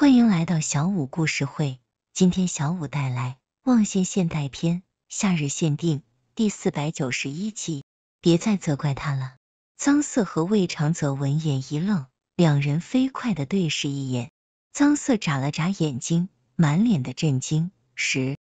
欢迎来到小五故事会。今天小五带来《望仙现代篇·夏日限定》第四百九十一集。别再责怪他了。臧瑟和魏长泽闻言一愣，两人飞快的对视一眼。臧瑟眨了眨眼睛，满脸的震惊：“什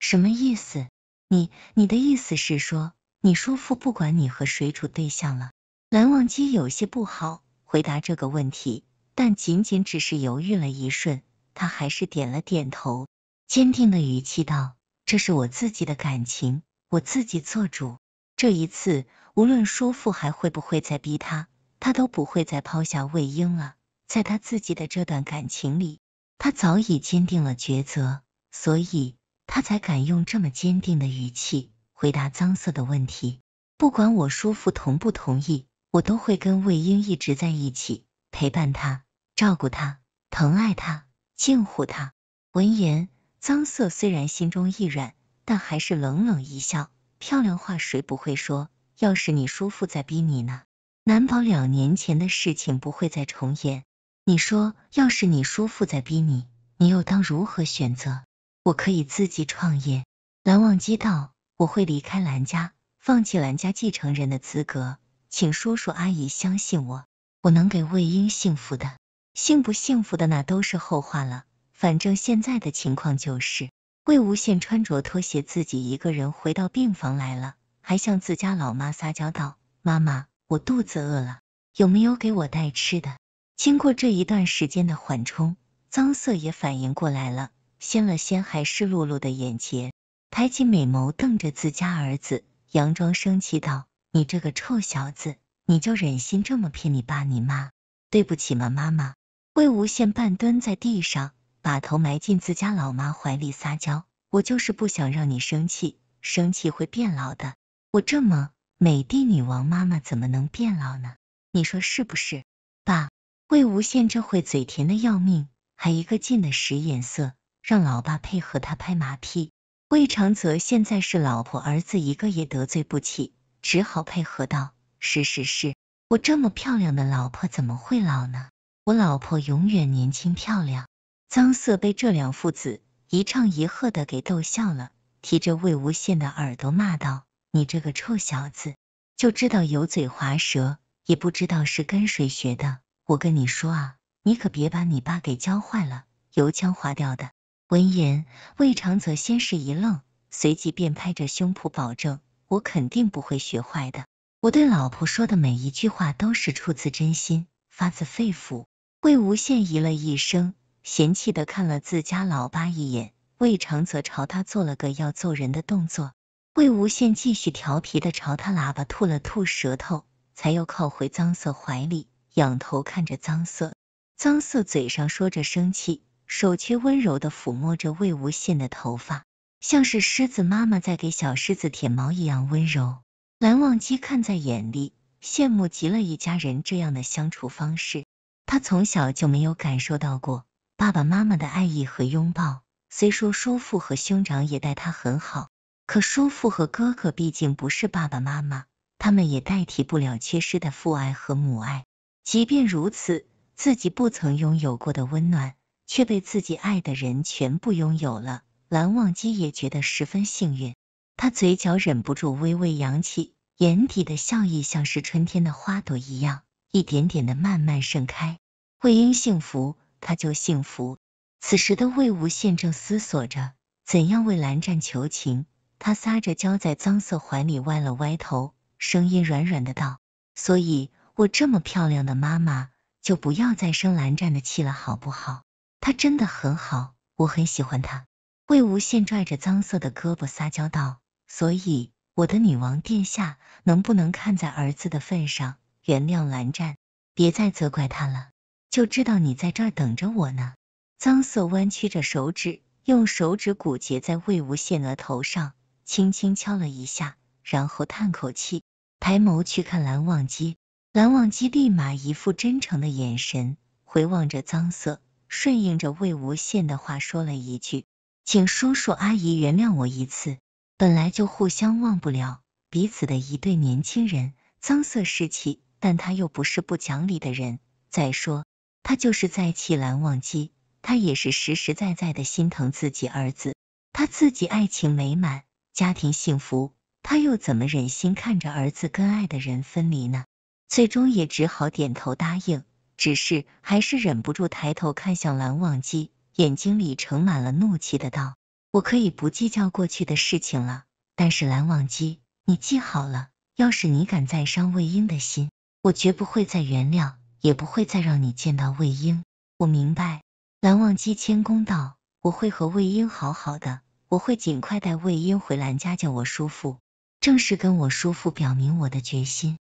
什么意思？你你的意思是说，你叔父不管你和谁处对象了？”蓝忘机有些不好回答这个问题。但仅仅只是犹豫了一瞬，他还是点了点头，坚定的语气道：“这是我自己的感情，我自己做主。这一次，无论叔父还会不会再逼他，他都不会再抛下魏婴了。在他自己的这段感情里，他早已坚定了抉择，所以他才敢用这么坚定的语气回答脏色的问题。不管我叔父同不同意，我都会跟魏婴一直在一起，陪伴他。”照顾他，疼爱他，敬护他。闻言，臧瑟虽然心中一软，但还是冷冷一笑。漂亮话谁不会说？要是你叔父在逼你呢？难保两年前的事情不会再重演。你说，要是你叔父在逼你，你又当如何选择？我可以自己创业。蓝忘机道：“我会离开蓝家，放弃蓝家继承人的资格。请叔叔阿姨相信我，我能给魏婴幸福的。”幸不幸福的那都是后话了，反正现在的情况就是，魏无羡穿着拖鞋自己一个人回到病房来了，还向自家老妈撒娇道：“妈妈，我肚子饿了，有没有给我带吃的？”经过这一段时间的缓冲，脏色也反应过来了，掀了掀还湿漉漉的眼睫，抬起美眸瞪着自家儿子，佯装生气道：“你这个臭小子，你就忍心这么骗你爸你妈？对不起嘛，妈妈？”魏无羡半蹲在地上，把头埋进自家老妈怀里撒娇：“我就是不想让你生气，生气会变老的。我这么美的女王妈妈怎么能变老呢？你说是不是？”爸，魏无羡这会嘴甜的要命，还一个劲的使眼色，让老爸配合他拍马屁。魏长泽现在是老婆儿子一个也得罪不起，只好配合道：“是是是，我这么漂亮的老婆怎么会老呢？”我老婆永远年轻漂亮。脏色被这两父子一唱一和的给逗笑了，提着魏无羡的耳朵骂道：“你这个臭小子，就知道油嘴滑舌，也不知道是跟谁学的。我跟你说啊，你可别把你爸给教坏了，油腔滑调的。”闻言，魏长泽先是一愣，随即便拍着胸脯保证：“我肯定不会学坏的，我对老婆说的每一句话都是出自真心，发自肺腑。”魏无羡咦了一声，嫌弃的看了自家老爸一眼，魏长则朝他做了个要揍人的动作，魏无羡继续调皮的朝他喇叭吐了吐舌头，才又靠回脏色怀里，仰头看着脏色。脏色嘴上说着生气，手却温柔的抚摸着魏无羡的头发，像是狮子妈妈在给小狮子舔毛一样温柔。蓝忘机看在眼里，羡慕极了，一家人这样的相处方式。他从小就没有感受到过爸爸妈妈的爱意和拥抱，虽说叔父和兄长也待他很好，可叔父和哥哥毕竟不是爸爸妈妈，他们也代替不了缺失的父爱和母爱。即便如此，自己不曾拥有过的温暖，却被自己爱的人全部拥有了。蓝忘机也觉得十分幸运，他嘴角忍不住微微扬起，眼底的笑意像是春天的花朵一样。一点点的慢慢盛开，魏婴幸福，他就幸福。此时的魏无羡正思索着怎样为蓝湛求情，他撒着娇在脏色怀里歪了歪头，声音软软的道：“所以，我这么漂亮的妈妈，就不要再生蓝湛的气了，好不好？他真的很好，我很喜欢他。”魏无羡拽着脏色的胳膊撒娇道：“所以，我的女王殿下，能不能看在儿子的份上？”原谅蓝湛，别再责怪他了。就知道你在这儿等着我呢。脏色弯曲着手指，用手指骨节在魏无羡额头上轻轻敲了一下，然后叹口气，抬眸去看蓝忘机。蓝忘机立马一副真诚的眼神回望着脏色，顺应着魏无羡的话说了一句：“请叔叔阿姨原谅我一次。”本来就互相忘不了彼此的一对年轻人，脏色士气。但他又不是不讲理的人。再说，他就是在气蓝忘机，他也是实实在在的心疼自己儿子。他自己爱情美满，家庭幸福，他又怎么忍心看着儿子跟爱的人分离呢？最终也只好点头答应，只是还是忍不住抬头看向蓝忘机，眼睛里盛满了怒气的道：“我可以不计较过去的事情了，但是蓝忘机，你记好了，要是你敢再伤魏婴的心。”我绝不会再原谅，也不会再让你见到魏婴。我明白，蓝忘机谦恭道，我会和魏婴好好的，我会尽快带魏婴回蓝家见我叔父，正式跟我叔父表明我的决心。